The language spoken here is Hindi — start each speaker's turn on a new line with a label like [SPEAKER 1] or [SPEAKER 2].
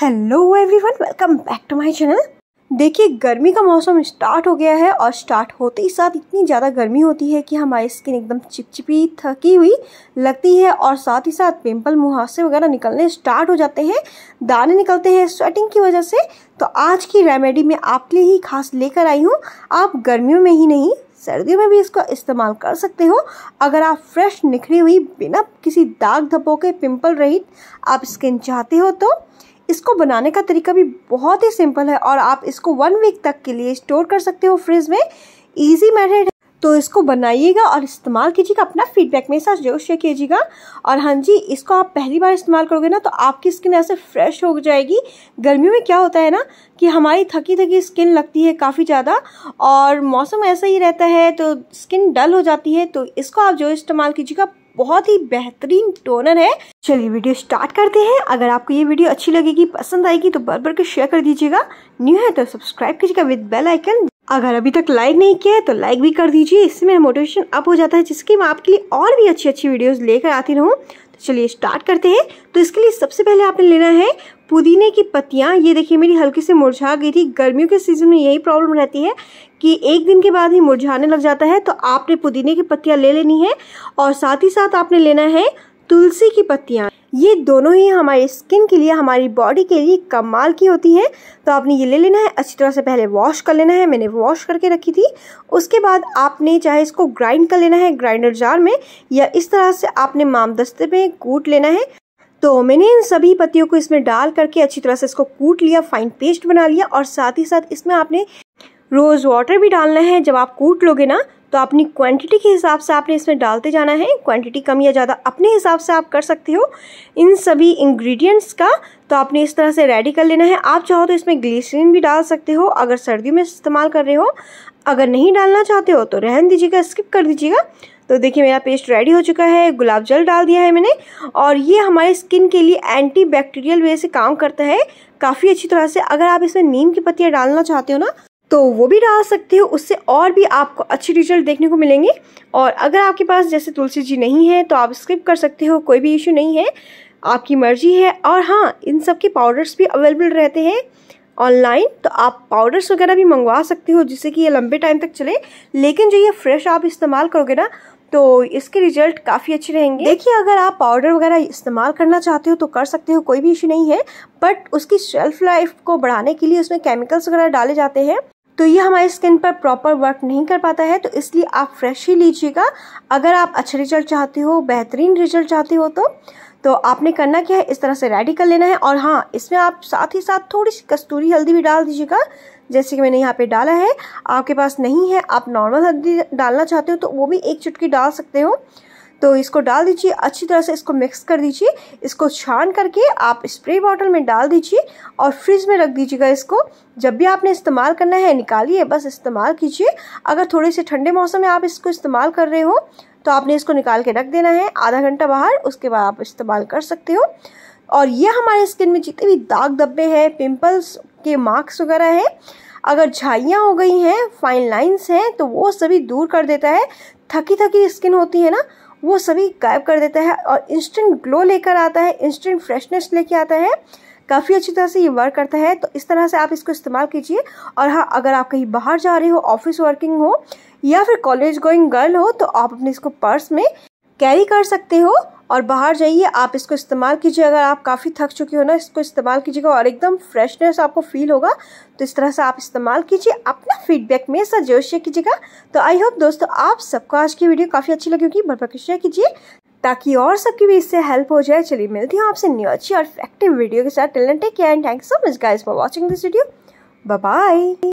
[SPEAKER 1] hello everyone welcome back to my channel देखिए गर्मी का मौसम स्टार्ट हो गया है और स्टार्ट होते ही साथ इतनी ज़्यादा गर्मी होती है कि हमारी स्किन एकदम चिपचिपी थकी हुई लगती है और साथ ही साथ पिंपल मुहासे वगैरह निकलने स्टार्ट हो जाते हैं दाने निकलते हैं स्वेटिंग की वजह से तो आज की रेमेडी मैं आपके लिए ही खास लेकर आई हूँ आप गर्मियों में ही नहीं सर्दियों में भी इसका इस्तेमाल कर सकते हो अगर आप फ्रेश निखरी हुई बिना किसी दाग धब्बों के पिंपल रहित आप स्किन चाहते हो तो इसको बनाने का तरीका भी बहुत ही सिंपल है और आप इसको वन वीक तक के लिए स्टोर कर सकते हो फ्रिज में ईजी मेथड तो इसको बनाइएगा और इस्तेमाल कीजिएगा अपना फीडबैक मेरे साथ जरूर शेयर कीजिएगा और हाँ जी इसको आप पहली बार इस्तेमाल करोगे ना तो आपकी स्किन ऐसे फ्रेश हो जाएगी गर्मियों में क्या होता है ना कि हमारी थकी थकी स्किन लगती है काफ़ी ज़्यादा और मौसम ऐसा ही रहता है तो स्किन डल हो जाती है तो इसको आप जो इस्तेमाल कीजिएगा बहुत ही बेहतरीन टोनर है चलिए वीडियो स्टार्ट करते हैं अगर आपको ये वीडियो अच्छी लगेगी पसंद आएगी तो बार बार के शेयर कर दीजिएगा न्यू है तो सब्सक्राइब कीजिएगा विद बेल आइकन अगर अभी तक लाइक नहीं किया है तो लाइक भी कर दीजिए इससे मेरा मोटिवेशन अप हो जाता है जिसकी मैं आपके लिए और भी अच्छी अच्छी वीडियोस लेकर आती रहूँ तो चलिए स्टार्ट करते हैं तो इसके लिए सबसे पहले आपने लेना है पुदीने की पत्तियाँ ये देखिए मेरी हल्की से मुरझा गई थी गर्मियों के सीज़न में यही प्रॉब्लम रहती है कि एक दिन के बाद ही मुरझाने लग जाता है तो आपने पुदीने की पत्तियाँ ले लेनी है और साथ ही साथ आपने लेना है तुलसी की पत्तियाँ ये दोनों ही हमारे स्किन के लिए हमारी बॉडी के लिए कमाल की होती है तो आपने ये ले लेना है अच्छी तरह से पहले वॉश कर लेना है मैंने वॉश करके रखी थी उसके बाद आपने चाहे इसको ग्राइंड कर लेना है ग्राइंडर जार में या इस तरह से आपने मामदस्ते में कूट लेना है तो मैंने इन सभी पत्तियों को इसमें डाल करके अच्छी तरह से इसको कूट लिया फाइन पेस्ट बना लिया और साथ ही साथ इसमें आपने रोज़ वाटर भी डालना है जब आप कूट लोगे ना तो अपनी क्वांटिटी के हिसाब से आपने इसमें डालते जाना है क्वांटिटी कम या ज़्यादा अपने हिसाब से आप कर सकते हो इन सभी इंग्रेडिएंट्स का तो आपने इस तरह से रेडी कर लेना है आप चाहो तो इसमें ग्लिसरीन भी डाल सकते हो अगर सर्दियों में इस्तेमाल कर रहे हो अगर नहीं डालना चाहते हो तो रहन दीजिएगा स्किप कर दीजिएगा तो देखिए मेरा पेस्ट रेडी हो चुका है गुलाब जल डाल दिया है मैंने और ये हमारे स्किन के लिए एंटी बैक्टीरियल वे से काम करता है काफ़ी अच्छी तरह से अगर आप इसमें नीम की पत्तियाँ डालना चाहते हो ना तो वो भी डाल सकते हो उससे और भी आपको अच्छे रिजल्ट देखने को मिलेंगे और अगर आपके पास जैसे तुलसी जी नहीं है तो आप स्किप कर सकते हो कोई भी इशू नहीं है आपकी मर्जी है और हाँ इन सब के पाउडर्स भी अवेलेबल रहते हैं ऑनलाइन तो आप पाउडर्स वगैरह भी मंगवा सकते हो जिससे कि ये लंबे टाइम तक चले लेकिन जो ये फ्रेश आप इस्तेमाल करोगे ना तो इसके रिजल्ट काफ़ी अच्छे रहेंगे देखिए अगर आप पाउडर वगैरह इस्तेमाल करना चाहते हो तो कर सकते हो कोई भी इशू नहीं है बट उसकी शेल्फ लाइफ को बढ़ाने के लिए उसमें केमिकल्स वगैरह डाले जाते हैं तो ये हमारी स्किन पर प्रॉपर वर्क नहीं कर पाता है तो इसलिए आप फ्रेश ही लीजिएगा अगर आप अच्छे रिजल्ट चाहते हो बेहतरीन रिजल्ट चाहते हो तो तो आपने करना क्या है इस तरह से रेडी कर लेना है और हाँ इसमें आप साथ ही साथ थोड़ी सी कस्तूरी हल्दी भी डाल दीजिएगा जैसे कि मैंने यहाँ पे डाला है आपके पास नहीं है आप नॉर्मल हल्दी डालना चाहते हो तो वो भी एक चुटकी डाल सकते हो तो इसको डाल दीजिए अच्छी तरह से इसको मिक्स कर दीजिए इसको छान करके आप स्प्रे बॉटल में डाल दीजिए और फ्रिज में रख दीजिएगा इसको जब भी आपने इस्तेमाल करना है निकालिए बस इस्तेमाल कीजिए अगर थोड़े से ठंडे मौसम में आप इसको इस्तेमाल कर रहे हो तो आपने इसको निकाल के रख देना है आधा घंटा बाहर उसके बाद आप इस्तेमाल कर सकते हो और ये हमारे स्किन में जितने भी दाग धब्बे हैं पिंपल्स के मार्क्स वगैरह हैं अगर झाइयाँ हो गई हैं फाइन लाइंस हैं तो वो सभी दूर कर देता है थकी थकी स्किन होती है ना वो सभी गायब कर देता है और इंस्टेंट ग्लो लेकर आता है इंस्टेंट फ्रेशनेस लेके आता है काफ़ी अच्छी तरह से ये वर्क करता है तो इस तरह से आप इसको इस्तेमाल कीजिए और हाँ अगर आप कहीं बाहर जा रहे हो ऑफिस वर्किंग हो या फिर कॉलेज गोइंग गर्ल हो तो आप अपने इसको पर्स में कैरी कर सकते हो और बाहर जाइए आप इसको इस्तेमाल कीजिए अगर आप काफ़ी थक चुके हो ना इसको इस्तेमाल कीजिएगा और एकदम फ्रेशनेस आपको फील होगा तो इस तरह से आप इस्तेमाल कीजिए अपना फीडबैक में सजेस्ट शेयर कीजिएगा तो आई होप दोस्तों आप सबको आज की वीडियो काफ़ी अच्छी लगी होगी भरभर के शेयर कीजिए ताकि और सबकी भी इससे हेल्प हो जाए चलिए मिलती हूँ आपसे न्यू अच्छी और इफेक्टिव वीडियो के साथ talent take care and thanks so much guys for watching this video bye